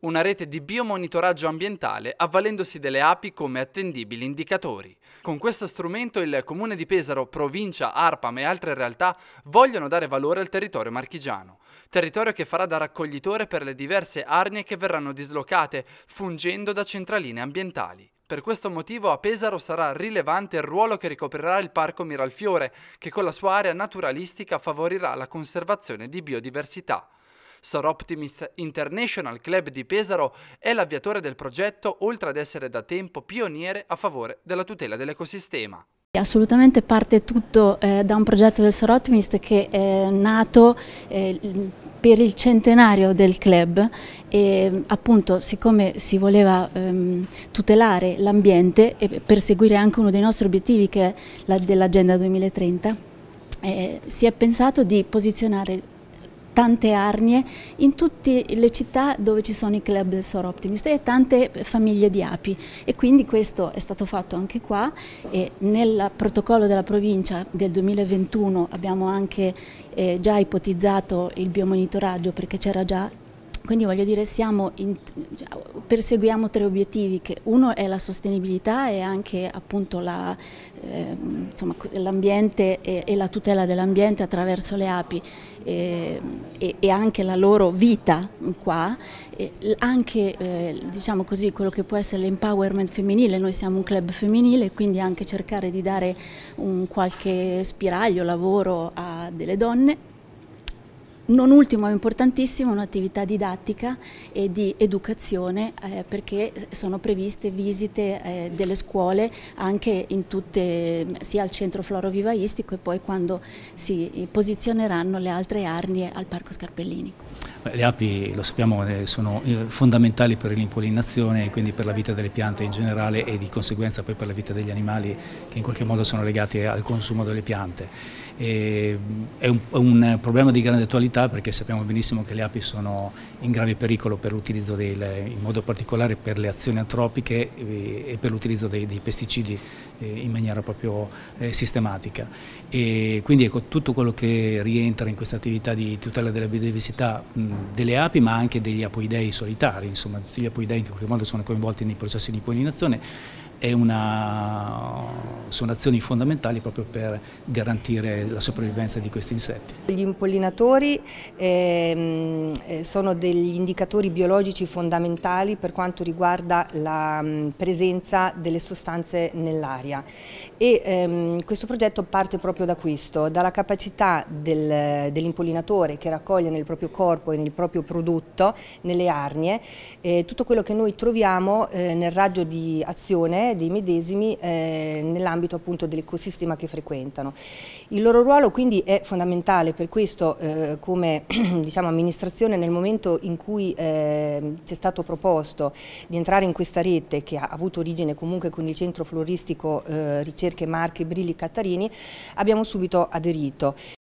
una rete di biomonitoraggio ambientale avvalendosi delle api come attendibili indicatori. Con questo strumento il Comune di Pesaro, Provincia, Arpam e altre realtà vogliono dare valore al territorio marchigiano, territorio che farà da raccoglitore per le diverse arnie che verranno dislocate, fungendo da centraline ambientali. Per questo motivo a Pesaro sarà rilevante il ruolo che ricoprirà il Parco Miralfiore, che con la sua area naturalistica favorirà la conservazione di biodiversità. Soroptimist International Club di Pesaro è l'avviatore del progetto, oltre ad essere da tempo pioniere a favore della tutela dell'ecosistema. Assolutamente parte tutto eh, da un progetto del Soroptimist che è nato eh, per il centenario del club e appunto siccome si voleva ehm, tutelare l'ambiente e perseguire anche uno dei nostri obiettivi che è la dell'agenda 2030 eh, si è pensato di posizionare tante arnie in tutte le città dove ci sono i club del Soro Soroptimist e tante famiglie di api e quindi questo è stato fatto anche qua e nel protocollo della provincia del 2021 abbiamo anche eh, già ipotizzato il biomonitoraggio perché c'era già quindi voglio dire, in, perseguiamo tre obiettivi, che uno è la sostenibilità e anche appunto ehm, l'ambiente la, eh, e, e, la tutela dell'ambiente attraverso le api eh, e, e, anche la loro vita qua, e anche eh, diciamo così, quello che può essere l'empowerment femminile, noi siamo un club femminile, quindi anche cercare di dare un qualche spiraglio, lavoro a delle donne non ultimo è importantissimo un'attività didattica e di educazione eh, perché sono previste visite eh, delle scuole anche in tutte, sia al centro florovivaistico e poi quando si posizioneranno le altre arnie al Parco Scarpellini. Le api, lo sappiamo, eh, sono eh, fondamentali per l'impollinazione e quindi per la vita delle piante in generale e di conseguenza poi per la vita degli animali che in qualche modo sono legati al consumo delle piante. Ehm, è un, è un, problema di grande attualità perché sappiamo benissimo che le api sono in grave pericolo per l'utilizzo in modo particolare per le azioni antropiche eh, e per l'utilizzo dei, dei, pesticidi eh, in maniera proprio eh, sistematica. E quindi ecco, tutto quello che rientra in questa attività di tutela della biodiversità delle api ma anche degli apoidei solitari, insomma tutti gli apoidei che in qualche modo sono coinvolti nei processi di pollinazione una, sono azioni fondamentali proprio per garantire la sopravvivenza di questi insetti. Gli impollinatori ehm, eh, sono degli indicatori biologici fondamentali per quanto riguarda la mm, presenza delle sostanze nell'aria e ehm, questo progetto parte proprio da questo, dalla capacità del, dell'impollinatore che raccoglie nel proprio corpo e nel proprio prodotto, nelle arnie, eh, tutto quello che noi troviamo eh, nel raggio di azione dei medesimi eh, nell'ambito appunto dell'ecosistema che frequentano. Il loro ruolo quindi è fondamentale, per questo eh, come diciamo, amministrazione nel momento in cui eh, ci è stato proposto di entrare in questa rete che ha avuto origine comunque con il centro floristico eh, Ricerche Marche Brilli Cattarini abbiamo subito aderito.